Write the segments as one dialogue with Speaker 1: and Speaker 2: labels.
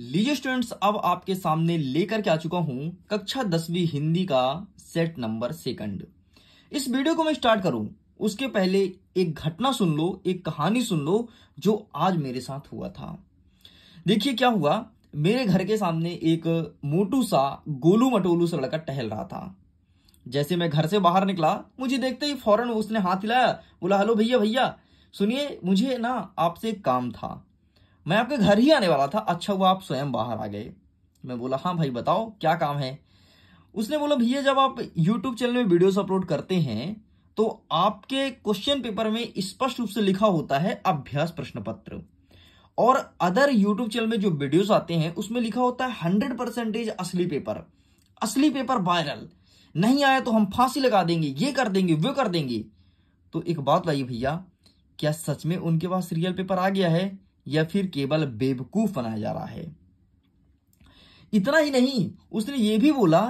Speaker 1: लीजिए स्टूडेंट्स अब आपके सामने लेकर के आ चुका हूं कक्षा दसवीं हिंदी का सेट नंबर सेकंड इस वीडियो को मैं स्टार्ट करूं उसके पहले एक घटना सुन लो एक कहानी सुन लो जो आज मेरे साथ हुआ था देखिए क्या हुआ मेरे घर के सामने एक मोटू सा गोलू मटोलू सा लड़का टहल रहा था जैसे मैं घर से बाहर निकला मुझे देखते ही फौरन उसने हाथ हिलाया बोला हेलो भैया भैया सुनिए मुझे ना आपसे काम था मैं आपके घर ही आने वाला था अच्छा हुआ आप स्वयं बाहर आ गए मैं बोला हाँ भाई बताओ क्या काम है उसने बोला भैया जब आप यूट्यूब चैनल में वीडियोस अपलोड करते हैं तो आपके क्वेश्चन पेपर में स्पष्ट रूप से लिखा होता है अभ्यास प्रश्न पत्र और अदर यूट्यूब चैनल में जो वीडियोस आते हैं उसमें लिखा होता है हंड्रेड परसेंटेज असली पेपर असली पेपर वायरल नहीं आया तो हम फांसी लगा देंगे ये कर देंगे वो कर देंगे तो एक बात लाइए भैया क्या सच में उनके पास रियल पेपर आ गया है या फिर केवल बेवकूफ बनाया जा रहा है इतना ही नहीं उसने ये भी बोला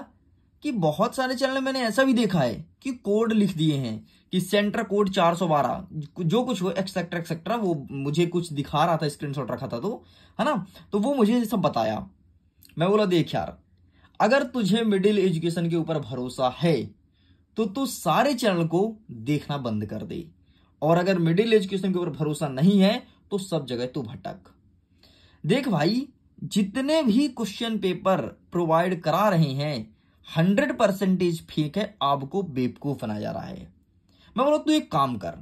Speaker 1: कि बहुत सारे चैनल मैंने ऐसा भी देखा है कि कोड लिख दिए हैं कि सेंटर कोड 412 जो कुछ हो एक्सेट्रा एक्सेट्रा वो मुझे कुछ दिखा रहा था स्क्रीनशॉट रखा था तो है ना तो वो मुझे सब बताया मैं बोला देख यार अगर तुझे मिडिल एजुकेशन के ऊपर भरोसा है तो तू सारे चैनल को देखना बंद कर दे और अगर मिडिल एजुकेशन के ऊपर भरोसा नहीं है तो सब जगह तू तो भटक देख भाई जितने भी क्वेश्चन पेपर प्रोवाइड करा रहे हैं हंड्रेड परसेंटेज फेक है आपको बेवकूफ बनाया जा रहा है मैं बोला तू एक काम कर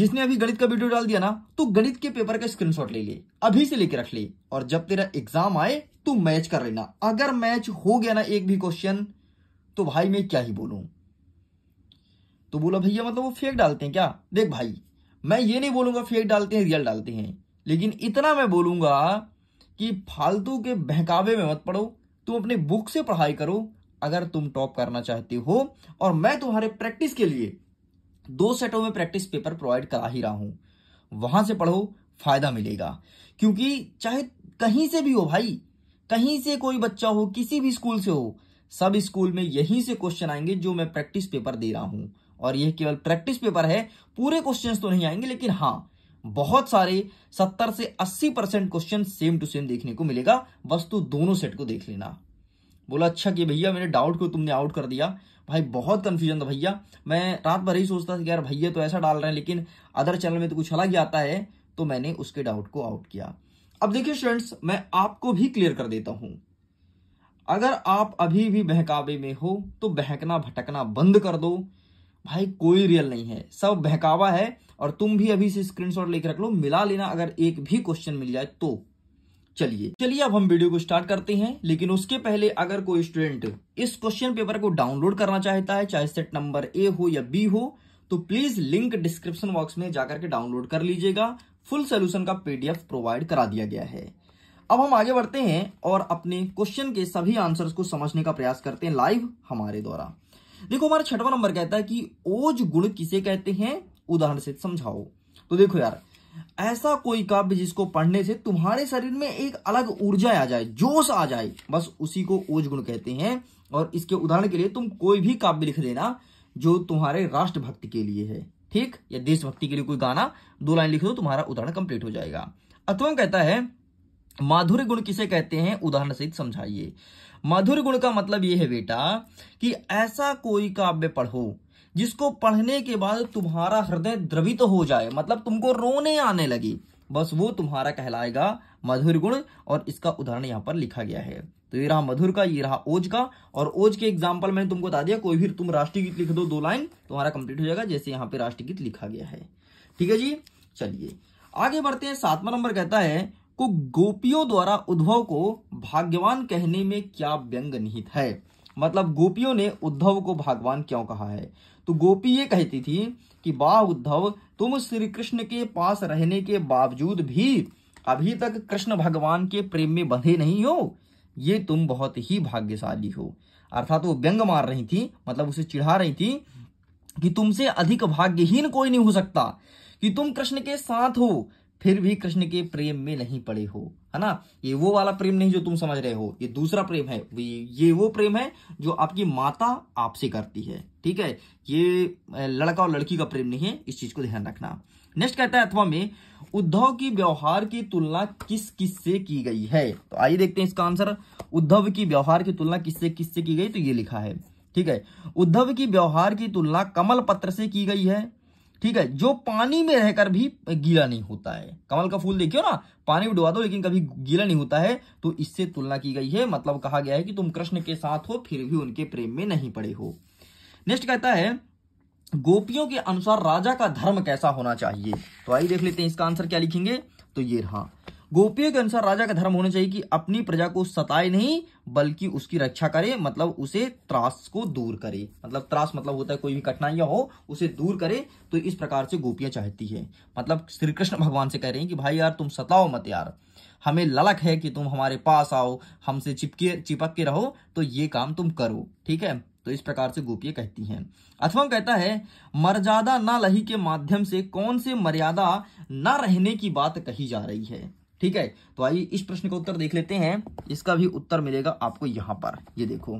Speaker 1: जिसने अभी गणित का वीडियो डाल दिया ना तो गणित के पेपर का स्क्रीनशॉट ले ले अभी से लेके रख ले और जब तेरा एग्जाम आए तो मैच कर लेना अगर मैच हो गया ना एक भी क्वेश्चन तो भाई मैं क्या ही बोलू तो बोला भैया मतलब वो फेक डालते हैं क्या देख भाई मैं ये नहीं बोलूंगा फेक डालते हैं रियल डालते हैं लेकिन इतना मैं बोलूंगा कि फालतू के बहकावे में मत पढ़ो तुम अपने बुक से पढ़ाई करो अगर तुम टॉप करना चाहते हो और मैं तुम्हारे प्रैक्टिस के लिए दो सेटों में प्रैक्टिस पेपर प्रोवाइड करा ही रहा हूं वहां से पढ़ो फायदा मिलेगा क्योंकि चाहे कहीं से भी हो भाई कहीं से कोई बच्चा हो किसी भी स्कूल से हो सब स्कूल में यहीं से क्वेश्चन आएंगे जो मैं प्रैक्टिस पेपर दे रहा हूं और यह केवल प्रैक्टिस पेपर है पूरे क्वेश्चन तो नहीं आएंगे लेकिन हाँ बहुत सारे 70 से 80 percent question same to same देखने को मिलेगा बस दोनों सेट को देख लेना बोला अच्छा कि भैया मेरे डाउट को तुमने आउट कर दिया भाई बहुत कंफ्यूजन था भैया मैं रात भर ही सोचता था कि यार भैया तो ऐसा डाल रहे हैं लेकिन अदर चैनल में तो कुछ अलग ही आता है तो मैंने उसके डाउट को आउट किया अब देखिए स्टूडेंट्स मैं आपको भी क्लियर कर देता हूं अगर आप अभी भी बहकावे में हो तो बहकना भटकना बंद कर दो भाई कोई रियल नहीं है सब बहकावा है और तुम भी अभी से स्क्रीनशॉट लेकर रख लो मिला लेना अगर एक भी क्वेश्चन मिल जाए तो चलिए चलिए अब हम वीडियो को स्टार्ट करते हैं लेकिन उसके पहले अगर कोई स्टूडेंट इस क्वेश्चन पेपर को डाउनलोड करना चाहता है चाहे सेट नंबर ए हो या बी हो तो प्लीज लिंक डिस्क्रिप्शन बॉक्स में जाकर के डाउनलोड कर लीजिएगा फुल सोल्यूशन का पीडीएफ प्रोवाइड करा दिया गया है अब हम आगे बढ़ते हैं और अपने क्वेश्चन के सभी आंसर्स को समझने का प्रयास करते हैं लाइव हमारे द्वारा देखो हमारा छठवा नंबर कहता है कि ओज गुण किसे कहते हैं उदाहरण से समझाओ तो देखो यार ऐसा कोई काव्य जिसको पढ़ने से तुम्हारे शरीर में एक अलग ऊर्जा आ जाए जोश आ जाए बस उसी को ओज गुण कहते हैं और इसके उदाहरण के लिए तुम कोई भी काव्य लिख देना जो तुम्हारे राष्ट्रभक्ति के लिए है ठीक या देशभक्ति के लिए कोई गाना दो लाइन लिख दो तुम्हारा उदाहरण कंप्लीट हो जाएगा अथवा कहता है माधुर्य गुण किसे कहते हैं उदाहरण सहित समझाइए मधुर गुण का मतलब ये है बेटा कि ऐसा कोई काव्य पढ़ो जिसको पढ़ने के बाद तुम्हारा हृदय द्रवित तो हो जाए मतलब तुमको रोने आने लगे बस वो तुम्हारा कहलाएगा मधुर गुण और इसका उदाहरण यहाँ पर लिखा गया है तो ये रहा मधुर का ये रहा ओज का और ओज के एग्जाम्पल मैंने तुमको बता दिया कोई भी तुम राष्ट्रीय गीत लिख दो दो लाइन तुम्हारा कंप्लीट हो जाएगा जैसे यहाँ पे राष्ट्रीय गीत लिखा गया है ठीक है जी चलिए आगे बढ़ते हैं सातवां नंबर कहता है को गोपियों द्वारा उद्धव को भाग्यवान कहने में क्या व्यंग निहित है मतलब गोपियों ने उद्धव को भगवान क्यों कहा है तो गोपी ये कहती थी कि वाह उद्धव तुम श्री कृष्ण के पास रहने के बावजूद भी अभी तक कृष्ण भगवान के प्रेम में बंधे नहीं हो ये तुम बहुत ही भाग्यशाली हो अर्थात वो व्यंग मार रही थी मतलब उसे चिढ़ा रही थी कि तुमसे अधिक भाग्यहीन कोई नहीं हो सकता कि तुम कृष्ण के साथ हो फिर भी कृष्ण के प्रेम में नहीं पड़े हो है ना ये वो वाला प्रेम नहीं जो तुम समझ रहे हो ये दूसरा प्रेम है ये वो प्रेम है जो आपकी माता आपसे करती है ठीक है ये लड़का और लड़की का प्रेम नहीं है इस चीज को ध्यान रखना नेक्स्ट कहता है अथवा में उद्धव की व्यवहार की तुलना किस किस से की गई है तो आइए देखते हैं इसका आंसर उद्धव की व्यवहार की तुलना किससे किससे की गई तो ये लिखा है ठीक है उद्धव की व्यवहार की तुलना कमल पत्र से की गई है ठीक है जो पानी में रहकर भी गीला नहीं होता है कमल का फूल देखियो ना पानी में डुबा दो लेकिन कभी गीला नहीं होता है तो इससे तुलना की गई है मतलब कहा गया है कि तुम कृष्ण के साथ हो फिर भी उनके प्रेम में नहीं पड़े हो नेक्स्ट कहता है गोपियों के अनुसार राजा का धर्म कैसा होना चाहिए तो आइए देख लेते हैं इसका आंसर क्या लिखेंगे तो ये रहा गोपियों के अनुसार राजा का धर्म होना चाहिए कि अपनी प्रजा को सताए नहीं बल्कि उसकी रक्षा करे मतलब उसे त्रास को दूर करे मतलब त्रास मतलब होता है कोई भी कठिनाइयां हो उसे दूर करे तो इस प्रकार से गोपियां चाहती है मतलब श्री कृष्ण भगवान से कह रहे हैं कि भाई यार तुम सताओ मत यार हमें ललक है कि तुम हमारे पास आओ हमसे चिपके चिपक के रहो तो ये काम तुम करो ठीक है तो इस प्रकार से गोपिया कहती हैं अथवा कहता है मर्यादा ना लही के माध्यम से कौन से मर्यादा ना रहने की बात कही जा रही है ठीक है तो आइए इस प्रश्न का उत्तर देख लेते हैं इसका भी उत्तर मिलेगा आपको यहाँ पर ये देखो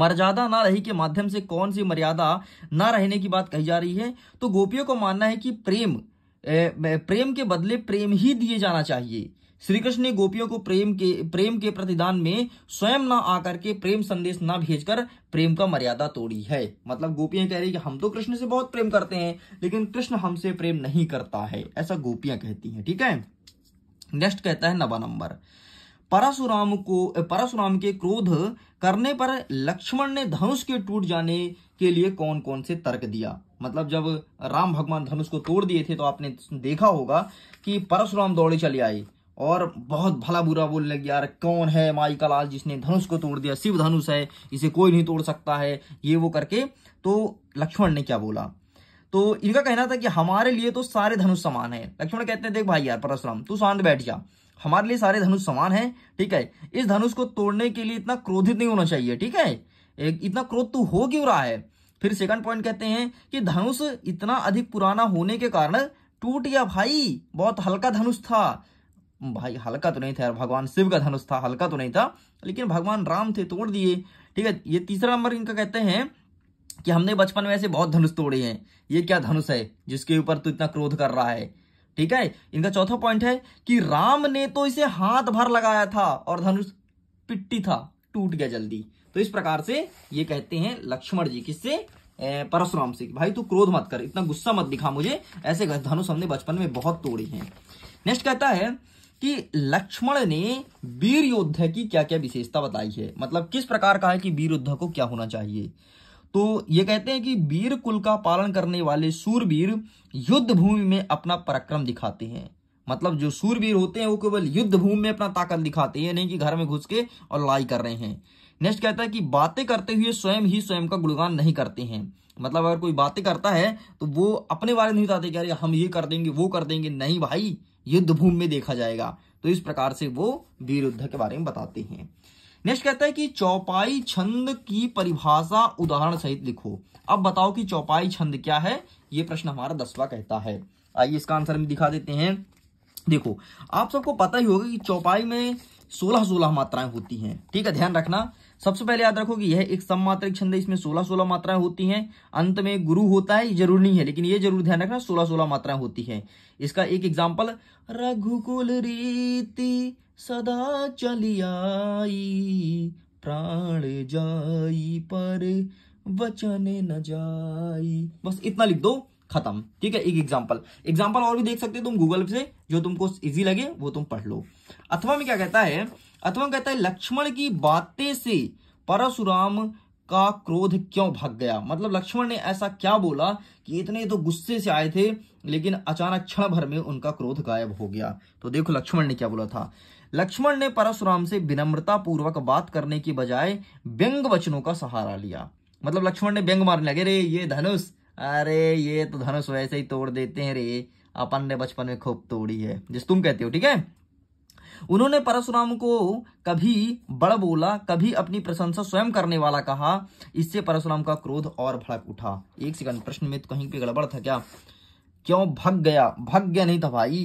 Speaker 1: मर्यादा ना रही के माध्यम से कौन सी मर्यादा ना रहने की बात कही जा रही है तो गोपियों को मानना है कि प्रेम प्रेम के बदले प्रेम ही दिए जाना चाहिए श्री कृष्ण ने गोपियों को प्रेम के प्रेम के प्रतिदान में स्वयं ना आकर के प्रेम संदेश ना भेजकर प्रेम का मर्यादा तोड़ी है मतलब गोपियां कह रही है कि हम तो कृष्ण से बहुत प्रेम करते हैं लेकिन कृष्ण हमसे प्रेम नहीं करता है ऐसा गोपियां कहती हैं ठीक है नेक्स्ट कहता है नवा नंबर परशुराम को परशुराम के क्रोध करने पर लक्ष्मण ने धनुष के टूट जाने के लिए कौन कौन से तर्क दिया मतलब जब राम भगवान धनुष को तोड़ दिए थे तो आपने देखा होगा कि परशुराम दौड़े चले आए और बहुत भला बुरा बोलने लगे यार कौन है माई का लाल जिसने धनुष को तोड़ दिया शिव धनुष है इसे कोई नहीं तोड़ सकता है ये वो करके तो लक्ष्मण ने क्या बोला तो इनका कहना था कि हमारे लिए तो सारे धनुष समान है लक्ष्मण कहते हैं देख भाई यार परशुराम तू शांत बैठ जा हमारे लिए सारे धनुष समान है ठीक है इस धनुष को तोड़ने के लिए इतना क्रोधित नहीं होना चाहिए ठीक है इतना क्रोध तू तो हो क्यों रहा है फिर सेकंड पॉइंट कहते हैं कि धनुष इतना अधिक पुराना होने के कारण टूट गया भाई बहुत हल्का धनुष था भाई हल्का तो नहीं था यार भगवान शिव का धनुष था हल्का तो नहीं था लेकिन भगवान राम थे तोड़ दिए ठीक है ये तीसरा नंबर इनका कहते हैं कि हमने बचपन में ऐसे बहुत धनुष तोड़े हैं ये क्या धनुष है जिसके ऊपर तू इतना क्रोध कर रहा है ठीक है इनका चौथा पॉइंट है कि राम ने तो इसे हाथ भर लगाया था और धनुष पिट्टी था टूट गया जल्दी तो इस प्रकार से ये कहते हैं लक्ष्मण जी किससे परशुराम से भाई तू क्रोध मत कर इतना गुस्सा मत दिखा मुझे ऐसे धनुष हमने बचपन में बहुत तोड़े हैं नेक्स्ट कहता है कि लक्ष्मण ने वीर योद्धा की क्या क्या विशेषता बताई है मतलब किस प्रकार का है कि वीर योद्धा को क्या होना चाहिए तो ये कहते हैं कि वीर कुल का पालन करने वाले सूरवीर युद्ध भूमि में अपना पराक्रम दिखाते हैं मतलब जो सूरवीर होते हैं वो केवल युद्ध भूमि में अपना ताकत दिखाते हैं नहीं कि घर में घुस के और लड़ाई कर रहे हैं नेक्स्ट कहता है कि बातें करते हुए स्वयं ही स्वयं का गुणगान नहीं करते हैं मतलब अगर कोई बातें करता है तो वो अपने बारे में नहीं बताते कि अरे हम ये कर देंगे वो कर देंगे नहीं भाई युद्ध भूमि में देखा जाएगा तो इस प्रकार से वो वीर युद्ध के बारे में बताते हैं नेक्स्ट कहता है कि चौपाई छंद की परिभाषा उदाहरण सहित लिखो अब बताओ कि चौपाई छंद क्या है ये प्रश्न हमारा दसवा कहता है आइए इसका आंसर हम दिखा देते हैं देखो आप सबको पता ही होगा कि चौपाई में सोलह सोलह मात्राएं होती हैं ठीक है ध्यान रखना सबसे पहले याद रखो कि यह एक सममात्रिक छंद है इसमें सोलह सोलह मात्राएं होती हैं अंत में गुरु होता है जरूर नहीं है लेकिन ये जरूर ध्यान रखना सोलह सोलह मात्राएं होती हैं इसका एक एग्जाम्पल रघुकुल रीति सदा चली आई प्राण जाई पर वचन न जाई बस इतना लिख दो खत्म ठीक है एक एग्जाम्पल एग्जाम्पल और भी देख सकते हो तुम गूगल से जो तुमको इजी लगे वो तुम पढ़ लो अथवा में क्या कहता है अथवा कहता है लक्ष्मण की बातें से परशुराम का क्रोध क्यों भाग गया मतलब लक्ष्मण ने ऐसा क्या बोला कि इतने तो गुस्से से आए थे लेकिन अचानक क्षण भर में उनका क्रोध गायब हो गया तो देखो लक्ष्मण ने क्या बोला था लक्ष्मण ने परशुराम से विनम्रता पूर्वक बात करने की बजाय व्यंग वचनों का सहारा लिया मतलब लक्ष्मण ने व्यंग मारने लगे रे ये धनुष अरे ये तो धनुष वैसे ही तोड़ देते हैं रे अपन ने बचपन में खूब तोड़ी है जिस तुम कहते हो ठीक है उन्होंने परशुराम को कभी बड़ बोला कभी अपनी प्रशंसा स्वयं करने वाला कहा इससे परशुराम का क्रोध और भड़क उठा एक सेकंड प्रश्न में तो कहीं पे गड़बड़ था क्या क्यों भग गया भग गया नहीं था भाई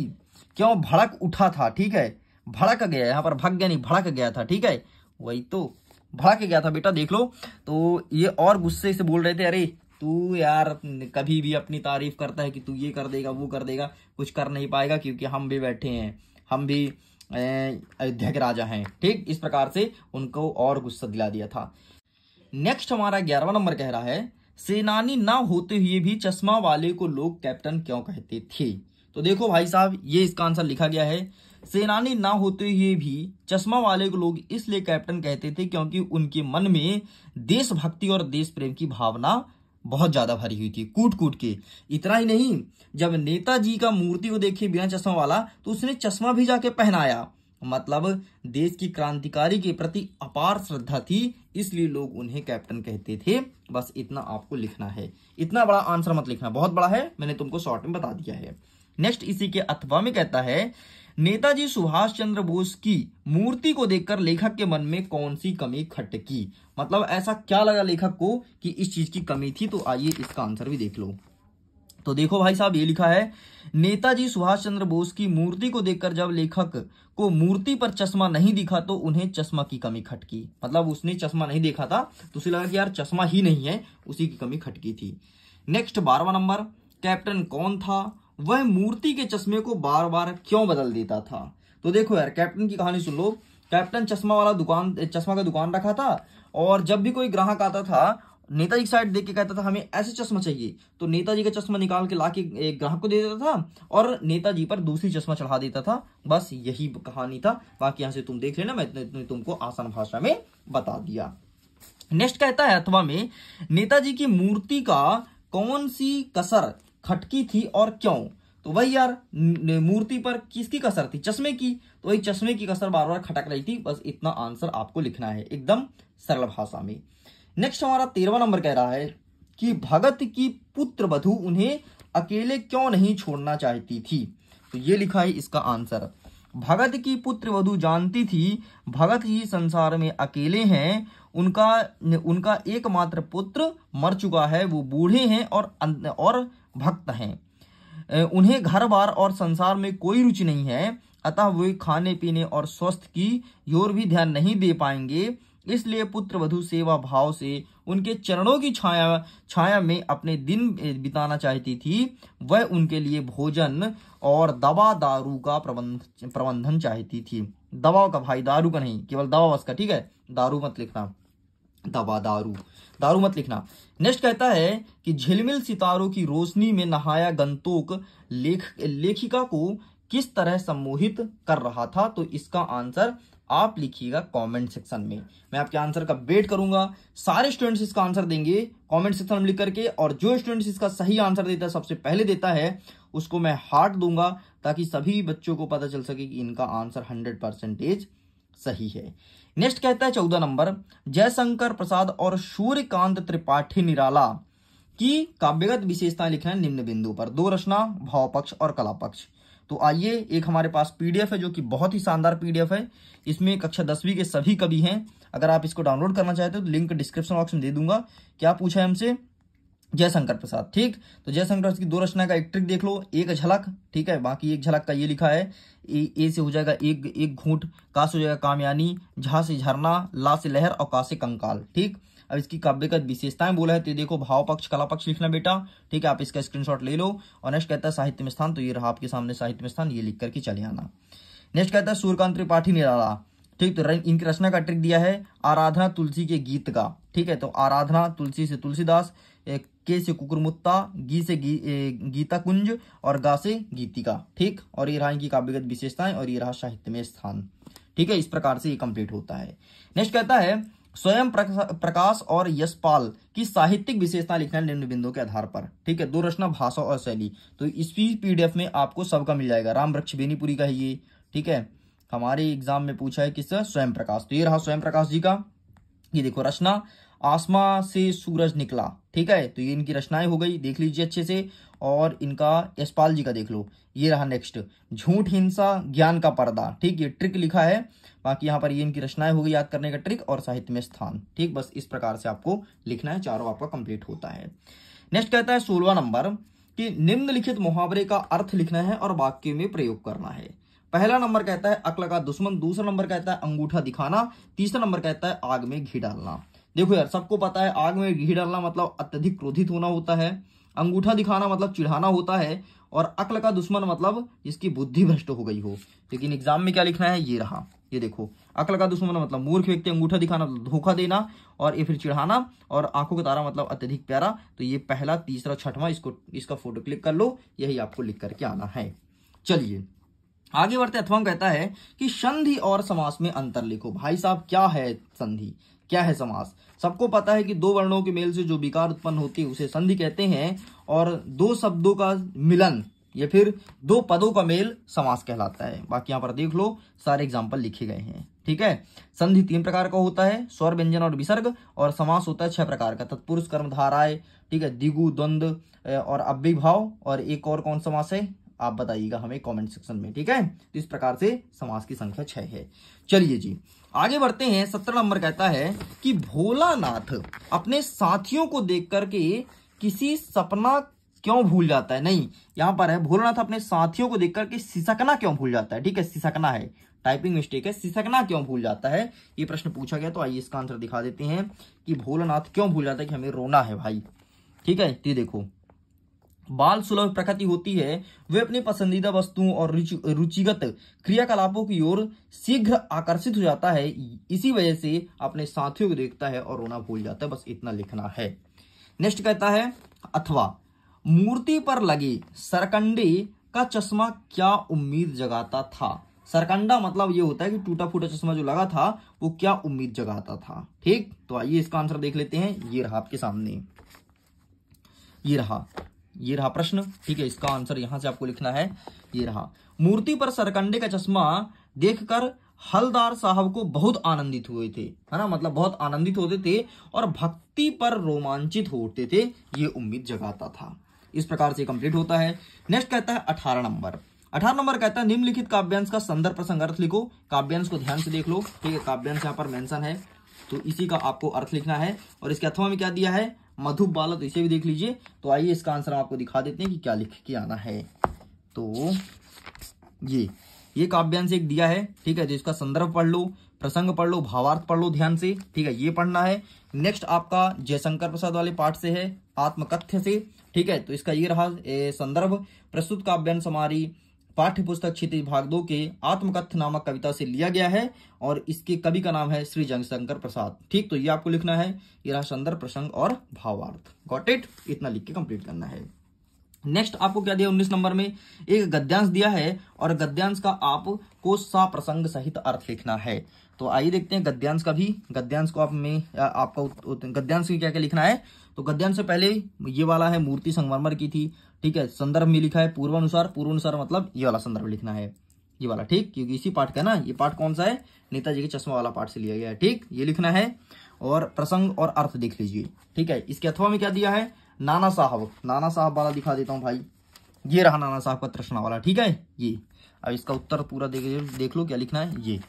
Speaker 1: क्यों भड़क उठा था ठीक है भड़क गया यहाँ पर भग गया नहीं भड़क गया था ठीक है वही तो भड़क गया था बेटा देख लो तो ये और गुस्से से बोल रहे थे अरे तू यार कभी भी अपनी तारीफ करता है कि तू ये कर देगा वो कर देगा कुछ कर नहीं पाएगा क्योंकि हम भी बैठे हैं हम भी अयोध्या के राजा हैं ठीक इस प्रकार से उनको और गुस्सा दिला दिया था नेक्स्ट हमारा ग्यारहवा नंबर कह रहा है सेनानी ना होते हुए भी चश्मा वाले को लोग कैप्टन क्यों कहते थे तो देखो भाई साहब ये इसका आंसर लिखा गया है सेनानी ना होते हुए भी चश्मा वाले को लोग इसलिए कैप्टन कहते थे क्योंकि उनके मन में देशभक्ति और देश प्रेम की भावना बहुत ज्यादा भरी हुई थी कूट कूट के इतना ही नहीं जब नेताजी का मूर्ति को देखे बिना चश्मा वाला तो उसने चश्मा भी जाके पहनाया मतलब देश की क्रांतिकारी के प्रति अपार श्रद्धा थी इसलिए लोग उन्हें कैप्टन कहते थे बस इतना आपको लिखना है इतना बड़ा आंसर मत लिखना बहुत बड़ा है मैंने तुमको शॉर्ट में बता दिया है नेक्स्ट इसी के अथवा में कहता है नेताजी सुभाष चंद्र बोस की मूर्ति को देखकर लेखक के मन में कौन सी कमी खटकी मतलब ऐसा क्या लगा लेखक को कि इस चीज की कमी थी तो आइए इसका आंसर भी देख लो तो देखो भाई साहब ये लिखा है नेताजी सुभाष चंद्र बोस की मूर्ति को देखकर जब लेखक को मूर्ति पर चश्मा नहीं दिखा तो उन्हें चश्मा की कमी खटकी मतलब उसने चश्मा नहीं देखा था तो उसे लगा कि यार चश्मा ही नहीं है उसी की कमी खटकी थी नेक्स्ट बारवा नंबर कैप्टन कौन था वह मूर्ति के चश्मे को बार बार क्यों बदल देता था तो देखो यार कैप्टन की कहानी सुन लो कैप्टन चश्मा वाला दुकान चश्मा का दुकान रखा था और जब भी कोई ग्राहक आता था नेताजी की साइड देख के कहता था हमें ऐसे चश्मा चाहिए तो नेताजी का चश्मा निकाल के ला के एक ग्राहक को दे देता था और नेताजी पर दूसरी चश्मा चढ़ा देता था बस यही कहानी था बाकी यहां से तुम देख लेना मैं इतने इतने तुमको आसान भाषा में बता दिया नेक्स्ट कहता है अथवा में नेताजी की मूर्ति का कौन सी कसर खटकी थी और क्यों तो वही यार मूर्ति पर किसकी कसर थी चश्मे की तो वही चश्मे की कसर बार बार खटक रही थी बस इतना आंसर आपको लिखना है एकदम सरल भाषा में नेक्स्ट हमारा तेरवा नंबर कह रहा है कि भगत की पुत्र बधु उन्हें अकेले क्यों नहीं छोड़ना चाहती थी तो ये लिखा है इसका आंसर भगत की पुत्र वधु जानती थी भगत ही संसार में अकेले हैं उनका उनका एकमात्र पुत्र मर चुका है वो बूढ़े हैं और अं, और भक्त हैं उन्हें घर बार और संसार में कोई रुचि नहीं है अतः वे खाने पीने और स्वास्थ्य की ओर भी ध्यान नहीं दे पाएंगे इसलिए पुत्र वधु सेवा भाव से उनके चरणों की छाया छाया में अपने दिन बिताना चाहती थी वह उनके लिए भोजन और दवा दारू का प्रबंध प्रबंधन चाहती थी दवा का भाई दारू का नहीं केवल दवा बस का ठीक है दारू मत लिखना दवा दारू दारू मत लिखना नेक्स्ट कहता है कि झिलमिल सितारों की रोशनी में नहाया गंतोक लेख लेखिका को किस तरह सम्मोहित कर रहा था तो इसका आंसर आप लिखिएगा कमेंट सेक्शन में मैं आपके आंसर का वेट करूंगा सारे स्टूडेंट्स इसका आंसर देंगे कमेंट सेक्शन में लिख करके और जो स्टूडेंट्स इसका सही आंसर देता है सबसे पहले देता है उसको मैं हार्ट दूंगा ताकि सभी बच्चों को पता चल सके कि इनका आंसर हंड्रेड सही है नेक्स्ट कहता है चौदह नंबर जयशंकर प्रसाद और सूर्यकांत त्रिपाठी निराला की काव्यगत विशेषताएं लिखे हैं निम्न बिंदु पर दो रचना भावपक्ष और कला पक्ष तो आइए एक हमारे पास पीडीएफ है जो कि बहुत ही शानदार पीडीएफ है इसमें कक्षा दसवीं के सभी कवि हैं अगर आप इसको डाउनलोड करना चाहते हो तो लिंक डिस्क्रिप्शन बॉक्स में दे दूंगा क्या पूछा है हमसे जयशंकर प्रसाद ठीक तो जयशंकर की दो रचना का एक ट्रिक देख लो एक झलक ठीक है बाकी एक झलक का ये लिखा है ए, ए से हो जाएगा एक एक घूट का से हो जाएगा कामयानी झा से झरना ला से लहर और का से कंकाल ठीक अब इसकी काव्यगत विशेषताएं बोला है तो देखो भाव पक्ष कला पक्ष लिखना बेटा ठीक है आप इसका स्क्रीनशॉट ले लो और नेक्स्ट कहता है साहित्य में स्थान तो ये रहा आपके सामने साहित्य में स्थान ये लिख करके चले आना नेक्स्ट कहता है सूर्यकांत त्रिपाठी निराला ठीक तो इन कृष्णा का ट्रिक दिया है आराधना तुलसी के गीत का ठीक है तो आराधना तुलसी से तुलसीदास के से कुकुरमुत्ता गी से गी, गीता कुंज और गा से गीतिका ठीक और ये रहा इनकी काव्यगत विशेषताएं और ये रहा साहित्य में स्थान ठीक है इस प्रकार से ये कंप्लीट होता है नेक्स्ट कहता है स्वयं प्रकाश और यशपाल की साहित्यिक विशेषता लिखना निम्न बिंदु के आधार पर ठीक है दो रचना भाषा और शैली तो इसी पीडीएफ में आपको सबका मिल जाएगा राम वृक्ष बेनीपुरी का है ये ठीक है हमारे एग्जाम में पूछा है किस स्वयं प्रकाश तो ये रहा स्वयं प्रकाश जी का ये देखो रचना आसमा से सूरज निकला ठीक है तो ये इनकी रचनाएं हो गई देख लीजिए अच्छे से और इनका यशपाल जी का देख लो ये रहा नेक्स्ट झूठ हिंसा ज्ञान का पर्दा ठीक ये ट्रिक लिखा है बाकी यहाँ पर ये इनकी रचनाएं हो गई याद करने का ट्रिक और साहित्य में स्थान ठीक बस इस प्रकार से आपको लिखना है चारों आपका कंप्लीट होता है नेक्स्ट कहता है सोलवा नंबर कि निम्नलिखित मुहावरे का अर्थ लिखना है और वाक्य में प्रयोग करना है पहला नंबर कहता है अकल का दुश्मन दूसरा नंबर कहता है अंगूठा दिखाना तीसरा नंबर कहता है आग में घी डालना देखो यार सबको पता है आग में घी डालना मतलब अत्यधिक क्रोधित होना होता है अंगूठा दिखाना मतलब चिढ़ाना होता है और अक्ल का दुश्मन मतलब जिसकी बुद्धि भ्रष्ट हो गई हो लेकिन एग्जाम में क्या लिखना है ये रहा ये देखो अकल का दुश्मन मतलब मूर्ख व्यक्ति अंगूठा दिखाना मतलब धोखा देना और ये फिर चिढ़ाना और आंखों का तारा मतलब अत्यधिक प्यारा तो ये पहला तीसरा छठवां इसको इसका फोटो क्लिक कर लो यही आपको लिख करके आना है चलिए आगे बढ़ते अथवा कहता है कि संधि और समास में अंतर लिखो भाई साहब क्या है संधि क्या है समास सबको पता है कि दो वर्णों के मेल से जो विकार उत्पन्न होती है उसे संधि कहते हैं और दो शब्दों का मिलन या फिर दो पदों का मेल समास कहलाता है बाकी यहां पर देख लो सारे एग्जाम्पल लिखे गए हैं ठीक है संधि तीन प्रकार का होता है स्वर व्यंजन और विसर्ग और समास होता है छह प्रकार का तत्पुरुष कर्म धाराए ठीक है दिगु द्वंद और अभिभाव और एक और कौन समास है आप बताइएगा हमें कमेंट सेक्शन में ठीक है तो इस प्रकार से समास की संख्या छह है चलिए जी आगे बढ़ते हैं सत्रह नंबर कहता है कि भोला नाथ अपने साथियों को देख करके किसी सपना क्यों भूल जाता है नहीं यहां पर है भोलानाथ अपने साथियों को देख करके सिसकना क्यों भूल जाता है ठीक है सिसकना है टाइपिंग मिस्टेक है सिसकना क्यों भूल जाता है ये प्रश्न पूछा गया तो आइए इसका आंसर दिखा देते हैं कि भोलानाथ क्यों भूल जाता है कि हमें रोना है भाई ठीक है तो ये देखो बाल सुलभ प्रकृति होती है वे अपनी पसंदीदा वस्तुओं और रुचिगत क्रियाकलापों की ओर शीघ्र आकर्षित हो जाता है इसी वजह से अपने साथियों को देखता है और रोना भूल जाता है बस इतना लिखना है नेक्स्ट कहता है अथवा मूर्ति पर लगी सरकंडी का चश्मा क्या उम्मीद जगाता था सरकंडा मतलब ये होता है कि टूटा फूटा चश्मा जो लगा था वो क्या उम्मीद जगाता था ठीक तो आइए इसका आंसर देख लेते हैं ये रहा आपके सामने ये रहा ये रहा प्रश्न ठीक है इसका आंसर यहां से आपको लिखना है ये रहा मूर्ति पर सरकंडे का चश्मा देखकर हलदार साहब को बहुत आनंदित हुए थे है ना मतलब बहुत आनंदित होते थे और भक्ति पर रोमांचित होते थे ये उम्मीद जगाता था इस प्रकार से कंप्लीट होता है नेक्स्ट कहता है अठारह नंबर अठारह नंबर कहता है निम्नलिखित काव्यांश का संदर्भ प्रसंग अर्थ लिखो काव्यांश को ध्यान से देख लो ठीक है काव्यांश यहाँ पर मेंशन है तो इसी का आपको अर्थ लिखना है और इसके अथवा में क्या दिया है मधु तो इसे भी देख लीजिए तो आइए इसका आंसर हम आपको दिखा देते हैं कि क्या लिख के आना है तो ये ये काव्यांश एक दिया है ठीक है तो इसका संदर्भ पढ़ लो प्रसंग पढ़ लो भावार्थ पढ़ लो ध्यान से ठीक है ये पढ़ना है नेक्स्ट आपका जयशंकर प्रसाद वाले पाठ से है आत्मकथ्य से ठीक है तो इसका ये रहा संदर्भ प्रस्तुत काव्यांश हमारी पाठ्य पुस्तक क्षितिज भाग दो के आत्मकथ नामक कविता से लिया गया है और इसके कवि का नाम है श्री जंगशंकर प्रसाद ठीक तो ये आपको लिखना है इरा संदर्भ प्रसंग और भावार्थ गॉट इट इतना लिख के कंप्लीट करना है नेक्स्ट आपको क्या दिया उन्नीस नंबर में एक गद्यांश दिया है और गद्यांश का आपको सा प्रसंग सहित अर्थ लिखना है तो आइए देखते हैं गद्यांश का भी गद्यांश को आप में आपका गद्यांश में क्या क्या लिखना है तो गद्यांश से पहले ये वाला है मूर्ति संगमरमर की थी ठीक है संदर्भ में लिखा है पूर्वानुसार पूर्वानुसार मतलब ये वाला संदर्भ लिखना है ये वाला ठीक क्योंकि इसी पाठ का ना ये पाठ कौन सा है नेताजी के चश्मा वाला पाठ से लिया गया है ठीक ये लिखना है और प्रसंग और अर्थ देख लीजिए ठीक है इसके अथवा में क्या दिया है नाना साहब नाना साहब वाला दिखा देता हूँ भाई ये रहा नाना साहब का तृष्णा वाला ठीक है ये अब इसका उत्तर पूरा देख देख लो क्या लिखना है ये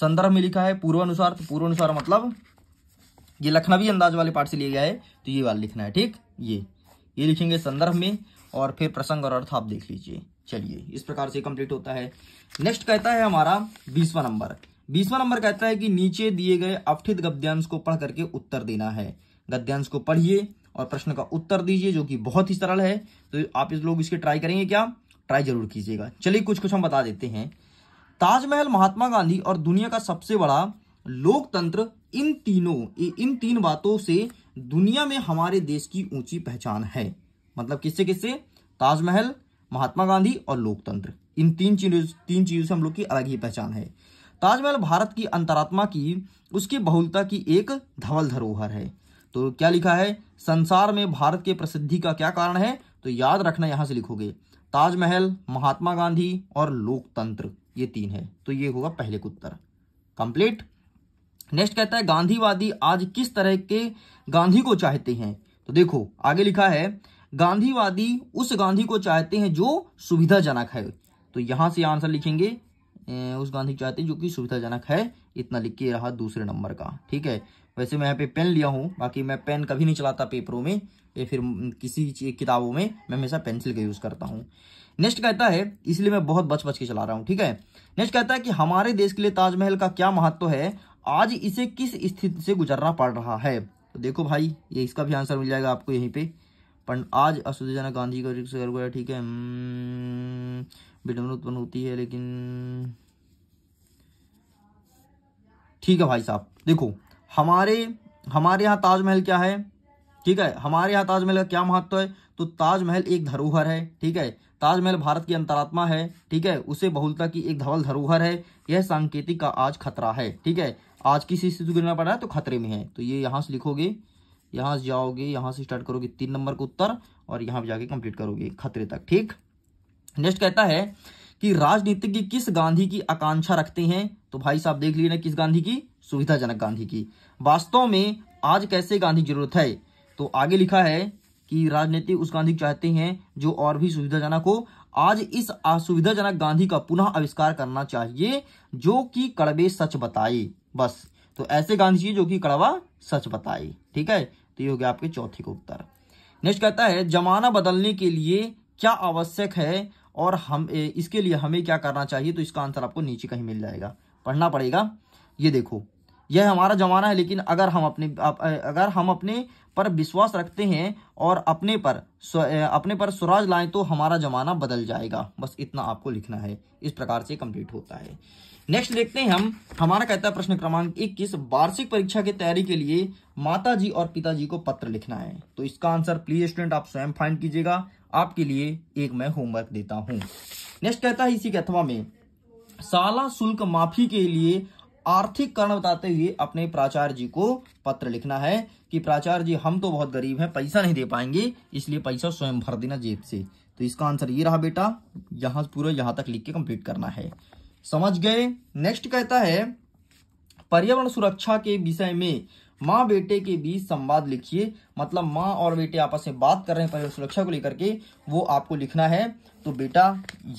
Speaker 1: संदर्भ में लिखा है पूर्वानुसार तो पूर्वानुसार मतलब ये लखनवी अंदाज वाले पार्ट से लिया गया है तो ये वाला लिखना है ठीक ये ये लिखेंगे संदर्भ में और फिर प्रसंग और अर्थ आप देख लीजिए चलिए इस प्रकार से कंप्लीट होता है नेक्स्ट कहता है हमारा बीसवा नंबर बीसवा नंबर कहता है कि नीचे दिए गए अवठित गद्यांश को पढ़ करके उत्तर देना है गद्यांश को पढ़िए और प्रश्न का उत्तर दीजिए जो कि बहुत ही सरल है तो आप इस लोग इसके ट्राई करेंगे क्या ट्राई जरूर कीजिएगा चलिए कुछ कुछ हम बता देते हैं ताजमहल महात्मा गांधी और दुनिया का सबसे बड़ा लोकतंत्र इन तीनों इन तीन बातों से दुनिया में हमारे देश की ऊंची पहचान है मतलब किससे किससे ताजमहल महात्मा गांधी और लोकतंत्र इन तीन चीजों तीन चीज़ों से हम लोग की अलग ही पहचान है ताजमहल भारत की अंतरात्मा की उसकी बहुलता की एक धवल धरोहर है तो क्या लिखा है संसार में भारत के प्रसिद्धि का क्या कारण है तो याद रखना यहां से लिखोगे ताजमहल महात्मा गांधी और लोकतंत्र ये तीन है तो ये होगा पहले का उत्तर कंप्लीट नेक्स्ट कहता है गांधीवादी आज किस तरह के गांधी को चाहते हैं तो देखो आगे लिखा है गांधीवादी उस गांधी को चाहते हैं जो सुविधाजनक है तो यहां से आंसर लिखेंगे उस गांधी को चाहते हैं जो कि सुविधाजनक है इतना लिख के रहा दूसरे नंबर का ठीक है वैसे मैं यहाँ पे पेन लिया हूँ बाकी मैं पेन कभी नहीं चलाता पेपरों में या फिर किसी किताबों में मैं हमेशा पेंसिल का यूज़ करता हूँ नेक्स्ट कहता है इसलिए मैं बहुत बच बच के चला रहा हूँ ठीक है नेक्स्ट कहता है कि हमारे देश के लिए ताजमहल का क्या महत्व है आज इसे किस स्थिति से गुजरना पड़ रहा है तो देखो भाई ये इसका भी आंसर मिल जाएगा आपको यहीं पर आज असुदीजना गांधी का कर गया ठीक है विडम्बन हम्म, उत्पन्न होती है लेकिन ठीक है भाई साहब देखो हमारे हमारे यहाँ ताजमहल क्या है ठीक है हमारे यहाँ ताजमहल का क्या महत्व है तो ताजमहल एक धरोहर है ठीक है ताजमहल भारत की अंतरात्मा है ठीक है उसे बहुलता की एक धवल धरोहर है यह सांकेतिक का आज खतरा है ठीक है आज किसी स्थिति गुजरना पड़ रहा है तो खतरे में है तो ये यहाँ से लिखोगे यहाँ जाओगे यहाँ से स्टार्ट करोगे तीन नंबर का उत्तर और यहाँ जाके कंप्लीट करोगे खतरे तक ठीक नेक्स्ट कहता है कि राजनीतिज्ञ किस गांधी की आकांक्षा रखते हैं तो भाई साहब देख लिए ना किस गांधी की सुविधाजनक गांधी की वास्तव में आज कैसे गांधी जरूरत है तो आगे लिखा है कि राजनीति उस गांधी चाहते हैं जो और भी सुविधाजनक हो आज इस असुविधाजनक गांधी का पुनः आविष्कार करना चाहिए जो कि कड़बे सच बताए बस तो ऐसे गांधी जी जो कि कड़वा सच बताए ठीक है तो ये हो गया आपके चौथे का उत्तर नेक्स्ट कहता है जमाना बदलने के लिए क्या आवश्यक है और हम इसके लिए हमें क्या करना चाहिए तो इसका आंसर आपको नीचे कहीं मिल जाएगा पढ़ना पड़ेगा ये देखो यह हमारा ज़माना है लेकिन अगर हम अपने अगर हम अपने पर विश्वास रखते हैं और अपने पर अपने पर स्वराज लाएं तो हमारा ज़माना बदल जाएगा बस इतना आपको लिखना है इस प्रकार से कंप्लीट होता है नेक्स्ट देखते हैं हम हमारा कहता है प्रश्न क्रमांक इक्कीस वार्षिक परीक्षा की तैयारी के लिए माता जी और पिताजी को पत्र लिखना है तो इसका आंसर प्लीज स्टूडेंट आप स्वयं फाइंड कीजिएगा आपके लिए एक मैं होमवर्क देता हूं नेक्स्ट कहता है इसी के अथवा में साला शुल्क माफी के लिए आर्थिक कारण बताते हुए अपने प्राचार्य जी को पत्र लिखना है कि प्राचार्य जी हम तो बहुत गरीब हैं पैसा नहीं दे पाएंगे इसलिए पैसा स्वयं भर देना जेब से तो इसका आंसर ये रहा बेटा यहां पूरा यहां तक लिख के कंप्लीट करना है समझ गए नेक्स्ट कहता है पर्यावरण सुरक्षा के विषय में माँ बेटे के बीच संवाद लिखिए मतलब माँ और बेटे आपस में बात कर रहे हैं पर्यावरण सुरक्षा को लेकर के वो आपको लिखना है तो बेटा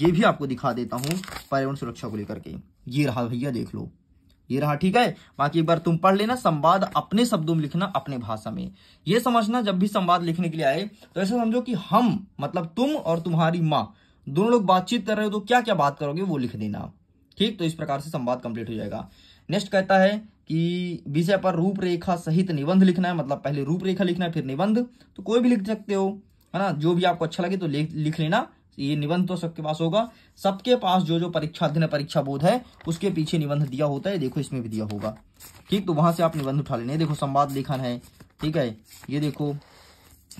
Speaker 1: ये भी आपको दिखा देता हूँ पर्यावरण सुरक्षा को लेकर के ये रहा भैया देख लो ये रहा ठीक है बाकी एक बार तुम पढ़ लेना संवाद अपने शब्दों में लिखना अपने भाषा में ये समझना जब भी संवाद लिखने के लिए आए तो ऐसे समझो कि हम मतलब तुम और तुम्हारी माँ दोनों लोग बातचीत कर रहे हो तो क्या क्या बात करोगे वो लिख देना ठीक तो इस प्रकार से संवाद कंप्लीट हो जाएगा नेक्स्ट कहता है कि विषय पर रूपरेखा सहित निबंध लिखना है मतलब पहले रूपरेखा लिखना है फिर निबंध तो कोई भी लिख सकते हो है ना जो भी आपको अच्छा लगे तो लिख लेना ये निबंध तो सबके पास होगा सबके पास जो जो परीक्षा अध्ययन परीक्षा बोध है उसके पीछे निबंध दिया होता है देखो इसमें भी दिया होगा ठीक तो वहां से आप निबंध उठा लेने देखो संवाद लेखन है ठीक है ये देखो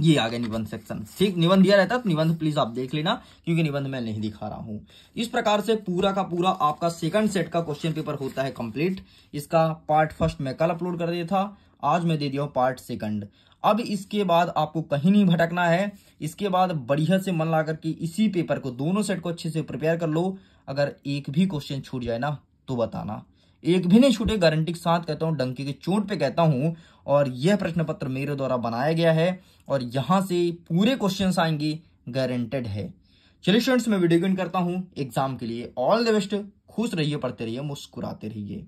Speaker 1: ये आगे निबंध सेक्शन ठीक निबंध दिया रहता है तो निबंध प्लीज आप देख लेना क्योंकि निबंध मैं नहीं दिखा रहा हूं इस प्रकार से पूरा का पूरा आपका सेकंड सेट का क्वेश्चन पेपर होता है कंप्लीट इसका पार्ट फर्स्ट मैं कल अपलोड कर दिया था आज मैं दे दिया हूं पार्ट सेकंड अब इसके बाद आपको कहीं नहीं भटकना है इसके बाद बढ़िया से मन ला करके इसी पेपर को दोनों सेट को अच्छे से प्रिपेयर कर लो अगर एक भी क्वेश्चन छूट जाए ना तो बताना एक भी नहीं छूटे गारंटी के साथ कहता हूँ डंकी की चोट पे कहता हूँ और यह प्रश्न पत्र मेरे द्वारा बनाया गया है और यहाँ से पूरे क्वेश्चन आएंगे गारंटेड है चलिए स्टूडेंट्स मैं वीडियो करता हूँ एग्जाम के लिए ऑल द बेस्ट खुश रहिए पढ़ते रहिए मुस्कुराते रहिए